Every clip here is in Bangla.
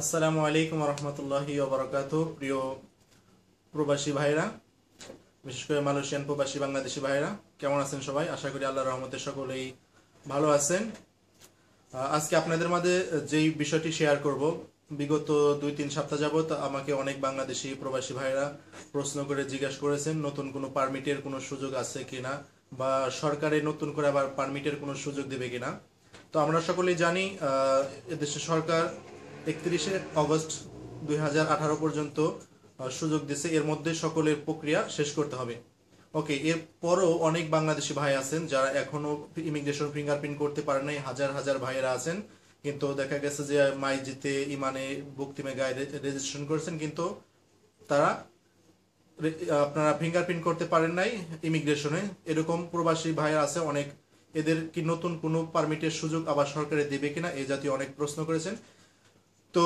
আসসালামু আলাইকুম রহমতুল্লাহি ওবরাকাত প্রিয় প্রবাসী ভাইরা বিশেষ করে মালয়েশিয়ান প্রবাসী বাংলাদেশি ভাইরা কেমন আছেন সবাই আশা করি আল্লাহ রহমতে সকলেই ভালো আছেন আজকে আপনাদের মাঝে যেই বিষয়টি শেয়ার করব বিগত দুই তিন সপ্তাহ যাবৎ আমাকে অনেক বাংলাদেশি প্রবাসী ভাইরা প্রশ্ন করে জিজ্ঞাসা করেছেন নতুন কোনো পারমিটের কোনো সুযোগ আছে কিনা বা সরকারে নতুন করে আবার পারমিটের কোনো সুযোগ দেবে কিনা তো আমরা সকলেই জানি এদেশে সরকার একত্রিশে অগস্ট দুই পর্যন্ত সুযোগ দিছে এর মধ্যে সকলের প্রক্রিয়া শেষ করতে হবে ওকে এর পরও অনেক বাংলাদেশি ভাই আছেন যারা এখনো ইমিগ্রেশন ফিঙ্গারপ্রিন্ট করতে পারে নাই হাজার হাজার ভাইয়েরা আছেন কিন্তু দেখা গেছে যে মাইজিতে ইমানে বুক্তিমে গায়ে রেজিস্ট্রেশন করেছেন কিন্তু তারা আপনারা ফিঙ্গারপ্রিন্ট করতে পারেন নাই ইমিগ্রেশনে এরকম প্রবাসী ভাইয়ের আছে অনেক এদের কি নতুন কোনো পারমিটের সুযোগ আবার সরকারে দেবে কিনা এ জাতীয় অনেক প্রশ্ন করেছেন তো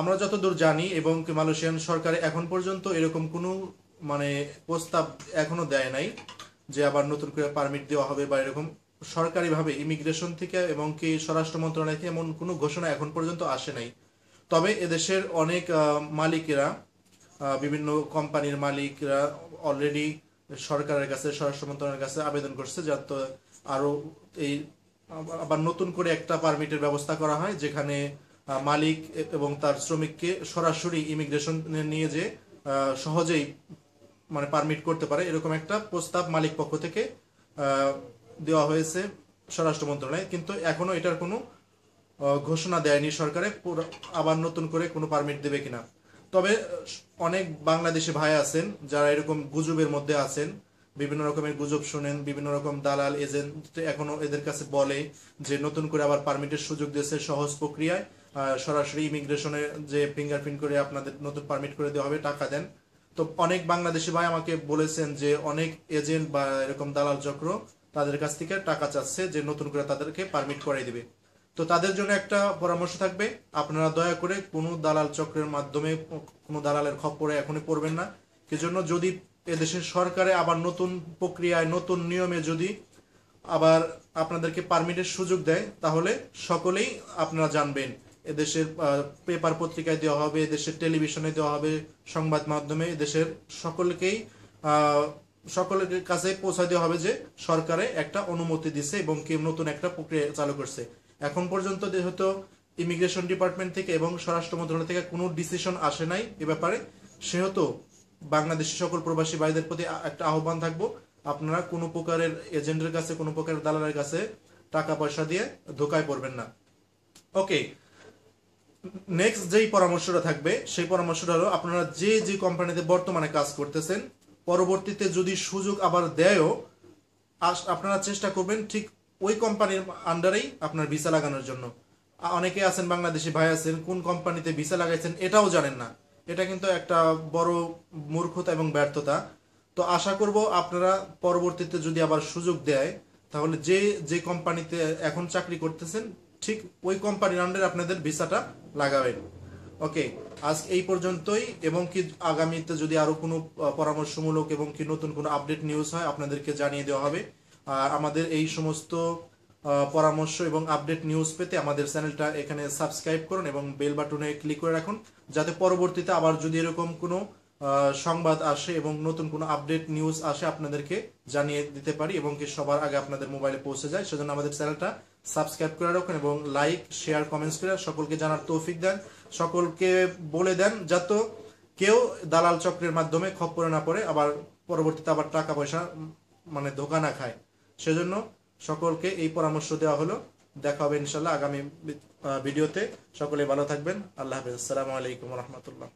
আমরা যতদূর জানি এবং মালয়েশিয়ান সরকার এখন পর্যন্ত এরকম কোনো মানে প্রস্তাব এখনো দেয় নাই যে আবার নতুন করে পারমিট দেওয়া হবে বা এরকম সরকারিভাবে ইমিগ্রেশন থেকে এবং কি স্বরাষ্ট্র মন্ত্রণালয় থেকে এমন কোনো ঘোষণা এখন পর্যন্ত আসে নাই তবে এদেশের অনেক মালিকেরা বিভিন্ন কোম্পানির মালিকরা অলরেডি সরকারের কাছে স্বরাষ্ট্র মন্ত্রণালয়ের কাছে আবেদন করছে তো আরও এই আবার নতুন করে একটা পারমিটের ব্যবস্থা করা হয় যেখানে মালিক এবং তার শ্রমিককে সরাসরি ইমিগ্রেশনে নিয়ে যে সহজেই মানে পারমিট করতে পারে এরকম একটা প্রস্তাব মালিক পক্ষ থেকে দেওয়া হয়েছে স্বরাষ্ট্র মন্ত্রণালয়ে কিন্তু এখনো এটার কোনো ঘোষণা দেয়নি সরকারে আবার নতুন করে কোনো পারমিট দেবে কিনা তবে অনেক বাংলাদেশি ভাই আছেন যারা এরকম গুজবের মধ্যে আছেন বিভিন্ন রকমের গুজব শোনেন বিভিন্ন রকম দালাল এজেন্ট এখনো এদের কাছে বলে যে নতুন করে আবার পারমিটের সুযোগ দিয়েছে সহজ প্রক্রিয়ায় সরাসরি ইমিগ্রেশনে যে ফিঙ্গারপ্রিন্ট করে আপনাদের নতুন পারমিট করে দেওয়া হবে টাকা দেন তো অনেক বাংলাদেশি ভাই আমাকে বলেছেন যে অনেক এজেন্ট বা এরকম দালাল চক্র তাদের কাছ থেকে টাকা চাচ্ছে যে নতুন করে তাদেরকে পারমিট করাই দিবে তো তাদের জন্য একটা পরামর্শ থাকবে আপনারা দয়া করে কোনো দালাল চক্রের মাধ্যমে কোনো দালালের খপ্পরে এখনই পড়বেন না জন্য যদি এদেশের সরকারে আবার নতুন প্রক্রিয়ায় নতুন নিয়মে যদি আবার আপনাদেরকে পারমিটের সুযোগ দেয় তাহলে সকলেই আপনারা জানবেন এদেশের পেপার পত্রিকায় দেওয়া হবে এদেশের টেলিভিশনে দেওয়া হবে সংবাদ মাধ্যমে এদেশের সকলকেই সকলের কাছে পৌঁছায় দেওয়া হবে যে সরকারে একটা অনুমতি দিছে এবং কেউ নতুন একটা প্রক্রিয়া চালু করছে এখন পর্যন্ত যেহেতু ইমিগ্রেশন ডিপার্টমেন্ট থেকে এবং স্বরাষ্ট্র মন্ত্রণালয় থেকে কোনো ডিসিশন আসে নাই এ ব্যাপারে সেহেতু বাংলাদেশি সকল প্রবাসী ভাইদের প্রতি একটা আহ্বান থাকবো আপনারা কোনো প্রকারের এজেন্টের কাছে কোনো প্রকারের দালালের কাছে টাকা পয়সা দিয়ে ধোকায় পড়বেন না ওকে নেক্সট যেই পরামর্শটা থাকবে সেই পরামর্শটা হলো আপনারা যে যে কোম্পানিতে বর্তমানে কাজ করতেছেন পরবর্তীতে যদি সুযোগ আবার দেয়ও আপনারা চেষ্টা করবেন ঠিক ওই কোম্পানির আন্ডারেই আপনার ভিসা লাগানোর জন্য অনেকে আছেন বাংলাদেশি ভাই আছেন কোন কোম্পানিতে ভিসা লাগাইছেন এটাও জানেন না এটা কিন্তু একটা বড় মূর্খতা এবং ব্যর্থতা তো আশা করব আপনারা পরবর্তীতে যদি আবার সুযোগ দেয় তাহলে যে যে কোম্পানিতে এখন চাকরি করতেছেন ঠিক ওই কোম্পানির আন্ডারে আপনাদের ভিসাটা লাগাবেন ওকে আজ এই পর্যন্তই এবং কি আগামীতে যদি আরো কোনো পরামর্শমূলক এবং কি নতুন কোনো আপডেট নিউজ হয় আপনাদেরকে জানিয়ে দেওয়া হবে আর আমাদের এই সমস্ত পরামর্শ এবং আপডেট নিউজ পেতে আমাদের চ্যানেলটা এখানে সাবস্ক্রাইব করুন এবং বেল বাটনে ক্লিক করে রাখুন যাতে পরবর্তীতে আবার যদি এরকম কোনো সংবাদ আসে এবং নতুন কোনো আপডেট নিউজ আসে আপনাদেরকে জানিয়ে দিতে পারি এবং কি সবার আগে আপনাদের মোবাইলে পৌঁছে যায় সেজন্য আমাদের চ্যানেলটা সাবস্ক্রাইব করে রাখুন এবং লাইক শেয়ার কমেন্টস করে সকলকে জানার তৌফিক দেন সকলকে বলে দেন যাতে কেউ দালাল চক্রের মাধ্যমে খপ্পরে না পড়ে আবার পরবর্তীতে আবার টাকা পয়সা মানে ধোকা না খায় সেজন্য সকলকে এই পরামর্শ দেওয়া হলো দেখা হবে ইনশাল্লাহ আগামী ভিডিওতে সকলে ভালো থাকবেন আল্লাহ হাফিজ আসসালামু আলাইকুম রহমতুল্লাহ